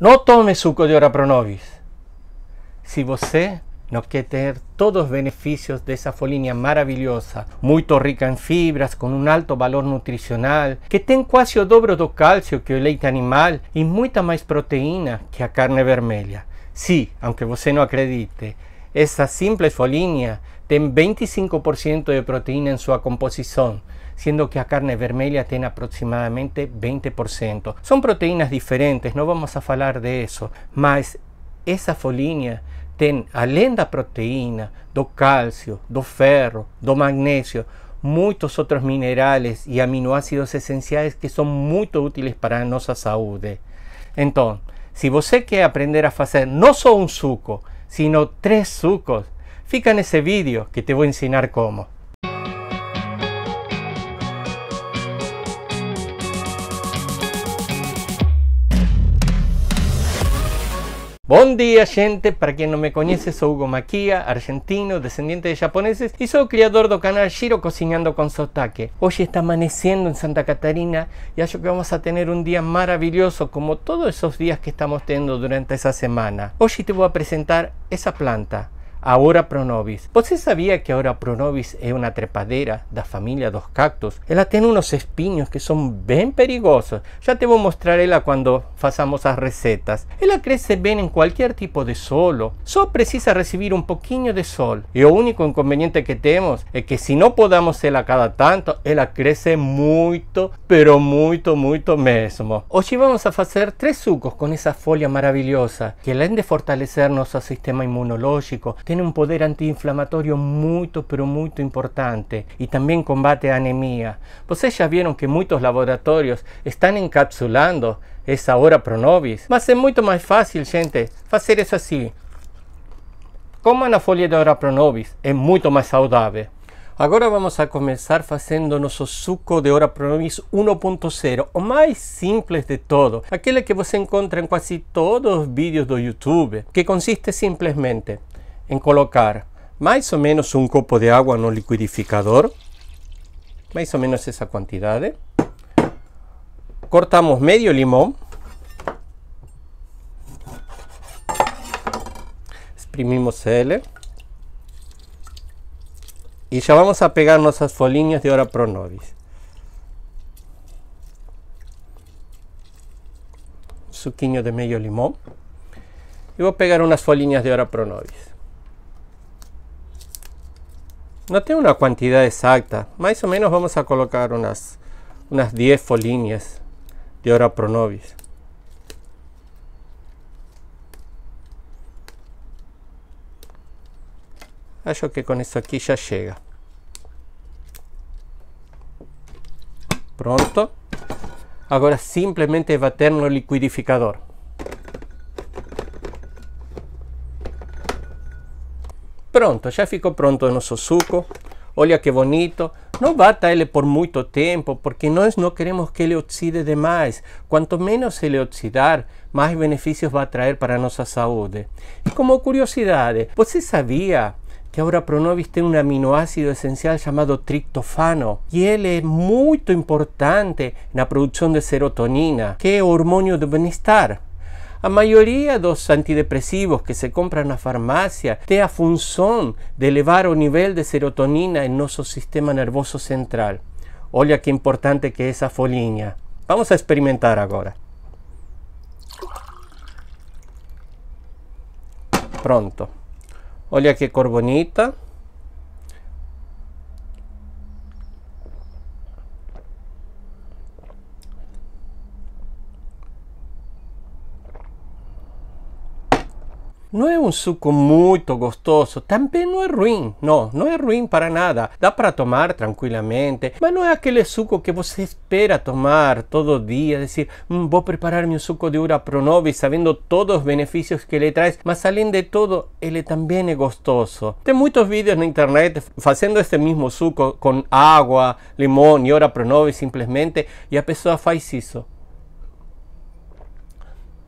Não tome suco de pronobis. se você não quer ter todos os benefícios dessa folhinha maravilhosa, muito rica em fibras, com um alto valor nutricional, que tem quase o dobro do cálcio que o leite animal e muita mais proteína que a carne vermelha. Sim, aunque você não acredite, essa simples folhinha tem 25% de proteína em sua composição, siendo que a carne vermelha tem aproximadamente 20%. São proteínas diferentes, não vamos a falar de isso, mas essa folhinha tem, além da proteína, do calcio, do ferro, do magnesio, muitos outros minerais e aminoácidos essenciais que são muito úteis para nossa saúde. Então, se você quer aprender a fazer não só um suco, sino três sucos, fica nesse vídeo que te vou ensinar como. ¡Buen día, gente! Para quien no me conoce, soy Hugo Maquia, argentino, descendiente de japoneses y soy creador criador canal Shiro Cocinando con Sotaque. Hoy está amaneciendo en Santa Catarina y acho que vamos a tener un día maravilloso como todos esos días que estamos teniendo durante esa semana. Hoy te voy a presentar esa planta. Ahora Pronovis. ¿Vos sabía que Ahora Pronovis una trepadera, de la familia dos cactus? Ella tiene unos espinos que son bien perigosos. Ya te voy mostrar mostrarla cuando hagamos las recetas. Ella crece bien en cualquier tipo de solo. solo precisa recibir un poquito de sol. Y el único inconveniente que tenemos es que si no podamos ella cada tanto, ella crece mucho, pero mucho, mucho mesmo. Hoy vamos a hacer tres sucos con esa folia maravillosa que le han de fortalecer nuestro sistema inmunológico tiene un poder antiinflamatorio muy, pero muy importante y también combate anemia. Ustedes ya vieron que muchos laboratorios están encapsulando esa hora Pronobis, mas ser mucho más fácil, gente, hacer eso así. Coman una folia de hora ProNovis es mucho más saludable. Ahora vamos a comenzar haciendo nuestro suco de hora Pronobis 1.0, o más simple de todo, Aquel que vos encontra en casi todos los vídeos de YouTube, que consiste simplemente en colocar más o menos un copo de en no liquidificador, Más o menos esa cantidad. Cortamos medio limón. Exprimimos él. Y ya vamos a pegar nuestras foliñas de Ora Pro Nobis. Suquinho de medio limón. Y voy a pegar unas foliñas de Ora Pro Nobis. No tengo una cantidad exacta, más o menos vamos a colocar unas, unas 10 folíneas de Ora Pronovis. Acho que con eso aquí ya llega. Pronto. Agora simplesmente vai ter no liquidificador. pronto, ya fico pronto nuestro suco. Olha que bonito. No bata por mucho tiempo porque es, no queremos que le oxide más Cuanto menos se le oxidar, beneficios va a traer para nuestra salud. Y como curiosidade, você sabía que ahora Pronovis tiene un aminoácido esencial llamado triptofano y él es muy importante en la producción de serotonina, que es hormonio de bienestar. A maioria dos antidepressivos que se compram na farmácia tem a função de elevar o nível de serotonina em nosso sistema nervoso central. Olha que importante que é essa folhinha. Vamos experimentar agora. Pronto. Olha que cor bonita. No es un suco muy gostoso, también no es ruin. no, no es ruin para nada, da para tomar tranquilamente, pero no es aquel suco que vos espera tomar todo día, decir, mm, voy a prepararme un suco de pro novi, sabiendo todos los beneficios que le traes Más além de todo, él también es gostoso. Tem muchos vídeos en internet haciendo este mismo suco con agua, limón y Ura simplemente, simplemente, y a pessoa faz isso.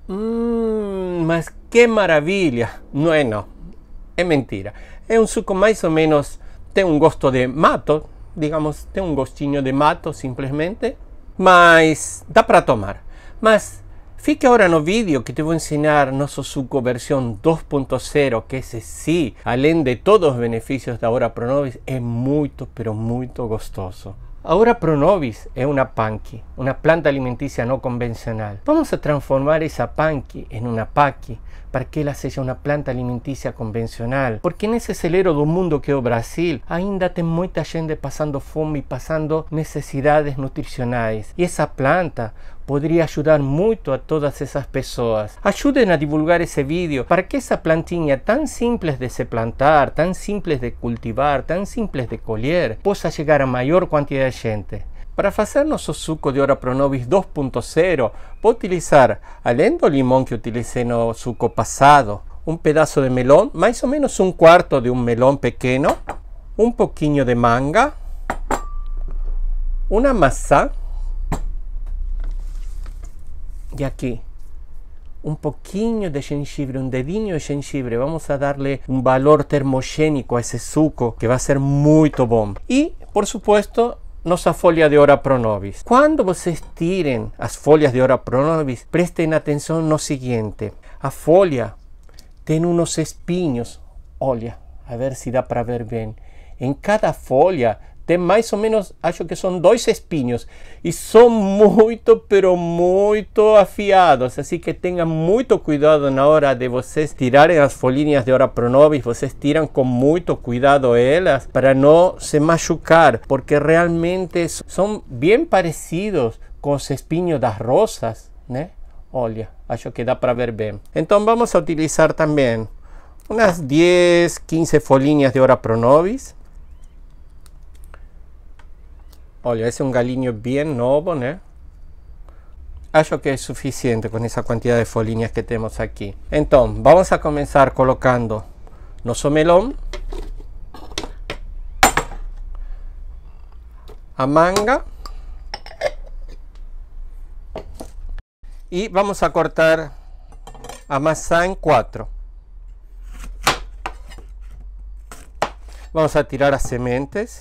Mmm, ¡Qué maravilla! No no, es mentira. Es un suco más o menos... tiene un gusto de mato, digamos, tiene un gostinho de mato, simplemente, Mas da para tomar. Mas Fique ahora en no vídeo que te voy a enseñar nuestro suco versión 2.0, que ese sí, além de todos los beneficios de Ahora Pronovis, es muy, pero muy gostoso. Ahora Pronovis es una panqui, una planta alimenticia no convencional. Vamos a transformar esa panqui en una paqui para que la sea una planta alimenticia convencional, porque en ese de un mundo que es Brasil, ainda tem muita gente pasando fome y pasando necesidades nutricionales. Y esa planta podría ayudar mucho a todas esas personas. Ayuden a divulgar ese vídeo para que esa plantilla tan simples de se plantar, tan simples de cultivar, tan simples de colher, pueda llegar a mayor cantidad de gente. Para hacer nuestro suco de Ora Pronovis 2.0, a utilizar, além del limón que en el suco pasado, un pedazo de melón, más o menos un cuarto de un melón pequeño, un poquito de manga, una masa, y aquí un poquillo de jengibre, un dedinho de jengibre. Vamos a darle un valor termogénico a ese suco que va a ser muy bom. Y, por supuesto, nuestra folia de Ora Pronobis. Cuando ustedes tiren las folias de Ora Pronobis, presten atención lo siguiente. a folia tiene unos espinos. Olha, a ver si da para ver bien, en cada folia tem mais ou menos, acho que são dois espinhos e são muito, pero muito afiados, assim que tenham muito cuidado na hora de vocês tirarem as folhinhas de Ora pronobis, vocês tiram com muito cuidado elas para não se machucar, porque realmente são bem parecidos com os espinhos das rosas, né? Olha, acho que dá para ver bem. Então vamos utilizar também umas 10, 15 folhinhas de Ora pronobis Oye, ese un um galinho bien novo, Acho ah, que es suficiente con esa cantidad de folhinhas que tenemos aquí. Entonces, vamos a comenzar colocando nuestro melón. A manga. Y vamos a cortar a maçã en cuatro. Vamos a tirar a sementes.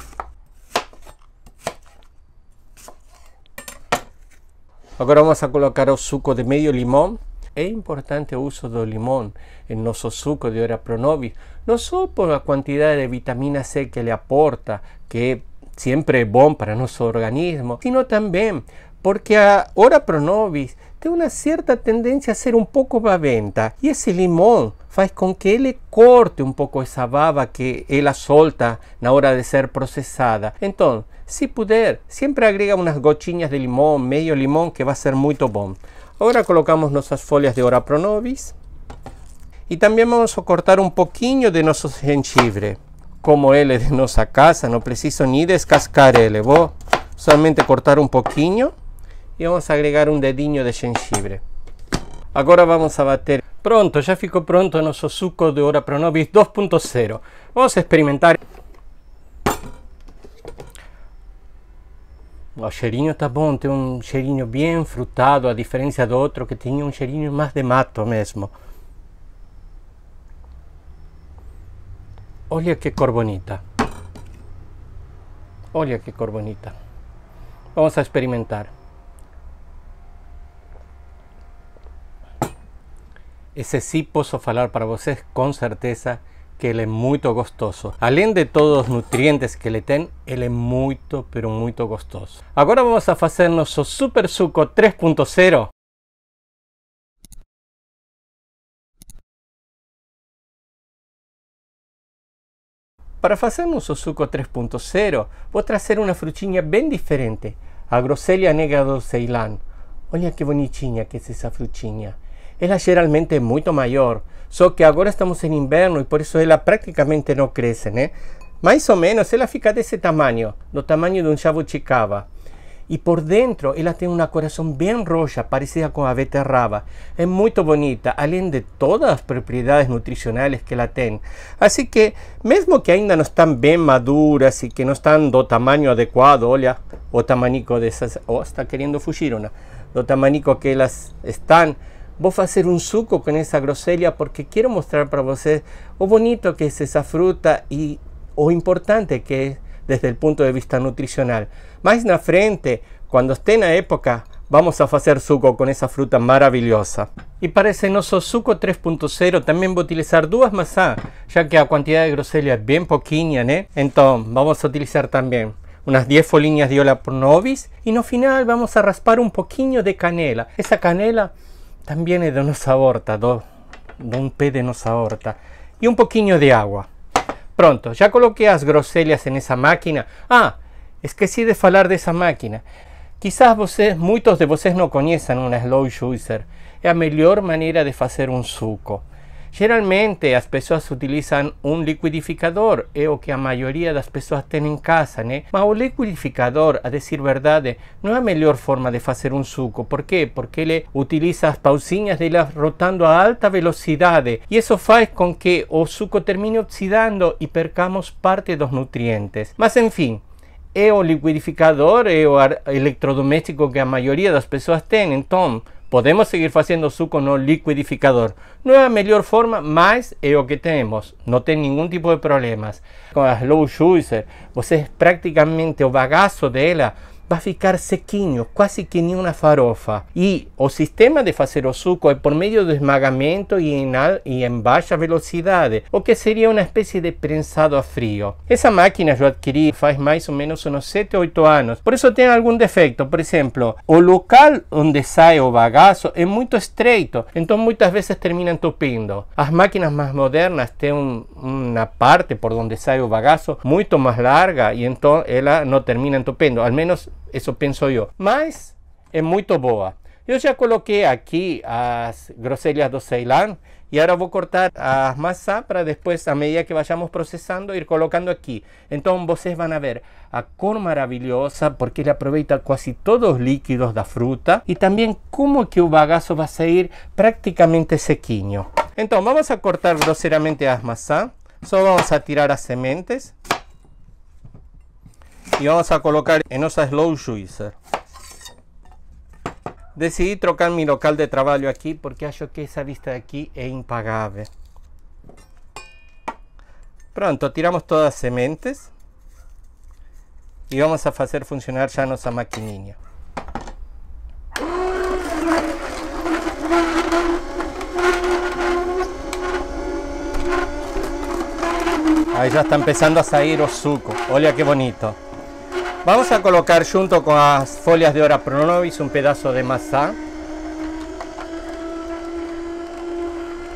Ahora vamos a colocar el suco de medio limón. Es importante el uso del limón en nuestro suco de hora Pronovis, No solo por la cantidad de vitamina C que le aporta, que siempre es bom para nuestro organismo, sino también porque a Ora Pronovis tiene una cierta tendencia a ser un poco babenta. y ese limón hace con que él corte un poco esa baba que él él solta la hora de ser procesada. Entonces, si puder, siempre agrega unas gotinhas de limón, medio limón, que va a ser muy bom. Ahora colocamos nuestras folias de Ora Pronobis. y también vamos a cortar un poquito de nuestro jengibre. Como él es de nuestra casa, no preciso ni descascar él, voy solamente cortar un poquito y vamos a agregar un dedinho de jengibre. Ahora vamos a bater pronto, ya ficou pronto nuestro suco de Ora Pronobis 2.0. Vamos a experimentar. El cheirinho está bom, un um cheirinho frutado, a diferencia de otro que tenía un cheirinho más de mato mesmo. Olha que cor bonita. Olha que cor bonita. Vamos a experimentar. Ese sí puedo falar para ustedes con certeza que él es muy gostoso. Além de todos los nutrientes que le ten, él es muy pero muy gostoso. Ahora vamos a hacer nuestro Super Suco 3.0. Para hacer nuestro suco 3.0, voy a traer una frutinha bien diferente, a Groselia negra do Ceilán. Olha que bonitinha que es esa frutinha ella generalmente es mucho mayor que ahora estamos en em invierno y e por eso ellas prácticamente no crecen, eh. Más o menos ella fica ese tamaño lo tamaño de un um chavo chicaba, y e por dentro ella tiene una corazón bien roja, parecida con la beterraba. es muy bonita, além de todas las propiedades nutricionales que la ten Así que, mesmo que ainda no están bien maduras y e que no están do tamaño adecuado olha o de esas Oh, está queriendo fugir, una, Do tamanico que ellas están a hacer un suco con esa grosella porque quiero mostrar para vocês o bonito que es esa fruta y o importante que es desde el punto de vista nutricional. más na frente, esté en la época, vamos a hacer suco con esa fruta maravillosa. Y para ese noso suco 3.0 también voy a utilizar dos masas, ya que la cantidad de grosella es bien poquita, Entonces vamos a utilizar también unas 10 foliñas de Ola por novis y no final vamos a raspar un poquito de canela. Esa canela también de unos horta, de un pe de nos horta. Y un poquito de agua. Pronto, ya ya las groselias en esa máquina. Ah, es que sí de hablar de esa máquina. Quizás muchos muchos de ustedes no conocen una slow juicer. es la mejor manera de hacer un suco. Generalmente las personas utilizan un liquidificador, es eh, lo que mayoría de las personas tienen en casa, né? Mas o liquidificador, a decir verdad, no es la mejor forma de hacer un suco. Por qué? Porque ele utiliza as de las rotando a alta velocidad. Y eso hace con que o suco termine oxidando y percamos parte de los nutrientes. Mas fin, fin, el liquidificador, es o electrodoméstico que mayoría de las personas tienen, entonces Podemos seguir haciendo suco no liquidificador. nueva mejor forma, más es lo que tenemos no tiene ningún tipo de problemas. con la slow juicer, prácticamente el o de ella va a ficar sequinho, casi que ni una farofa. y o sistema de hacer el suco es por medio de esmagamento y en e em baixa o que sería una especie de prensado a frío. Esa máquina yo adquirí hace más o menos unos 7 o 8 años, por eso tiene algún defecto, Por ejemplo, o local donde sale o bagazo es muy estreito, entonces muchas veces termina entupindo. Las máquinas más modernas tienen una parte por donde sale o bagazo mucho más larga y entonces eh, no no termina entupindo, al menos eso pienso yo, Mas es muy boa. Yo ya coloqué aquí las groserías de Ceilán Y ahora voy a cortar la maçã para después, a medida que vayamos procesando, ir colocando aquí. Entonces ustedes van a ver a cor maravillosa porque le aproveita casi todos los líquidos la fruta Y también cómo que bagazo va a salir prácticamente sequinho. Entonces, vamos a cortar groseramente las solo Solo vamos a tirar las sementes y vamos a colocar en osa slow juicer decidí trocar mi local de trabajo aquí porque acho que esa vista de aquí es impagable pronto tiramos todas las sementes y vamos a hacer funcionar ya nuestra maquinilla. Ahí ya está empezando a salir el suco. Olha qué bonito. Vamos a colocar junto con las folias de hora pronovis un pedazo de masa.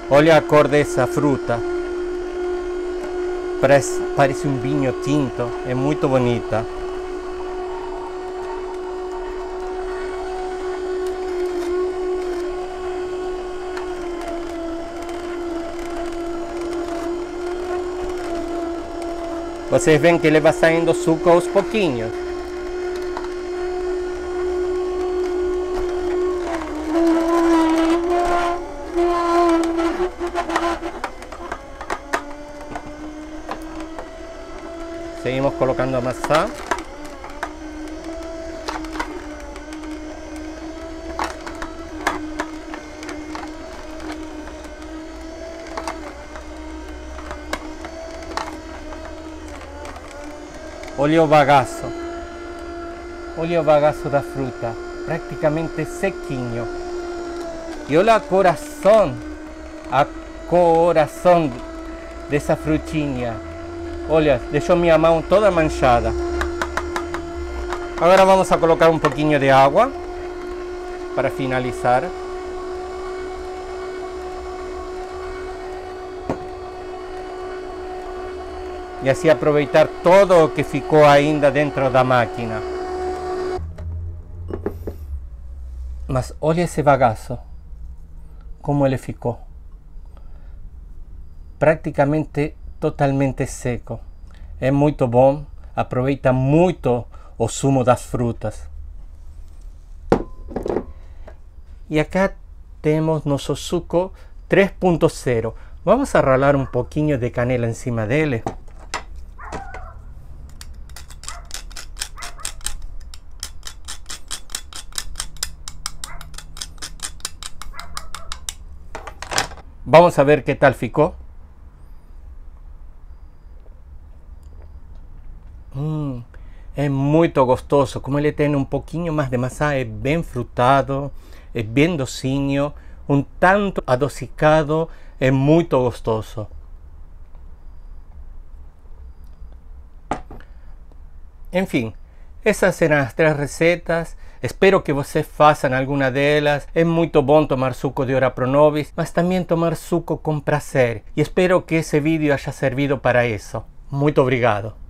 Olha a cor dessa fruta. Parece, parece um vinho tinto, é muito bonita. Vocês veem que ele vai saindo suco aos pouquinhos. colocando a masa. Olio bagasso. Olio bagasso da fruta, prácticamente sequinho. E olha a corazón a coração dessa frutinha Olha, deixou minha mão toda manchada. Ahora vamos a colocar un um pouquinho de agua para finalizar. Y e así aproveitar todo o que ficou ainda dentro la máquina. Mas olha esse bagazo, como ele ficou. Praticamente totalmente seco. es muy bom, aproveita muito o sumo das frutas. Y acá tenemos nuestro suco 3.0. Vamos a ralar un poquito de canela encima de él. Vamos a ver qué tal ficó. gostoso, como le tiene un poquito más de masa, es bien frutado, es eh, bien docinho, un tanto adocicado, muy muito gostoso. fin, esas eran las tres recetas, Espero que hagan alguna de ellas, es muy bom tomar suco de Ora nobis, mas también tomar suco con placer, y espero que ese vídeo haya servido para eso. Muito obrigado.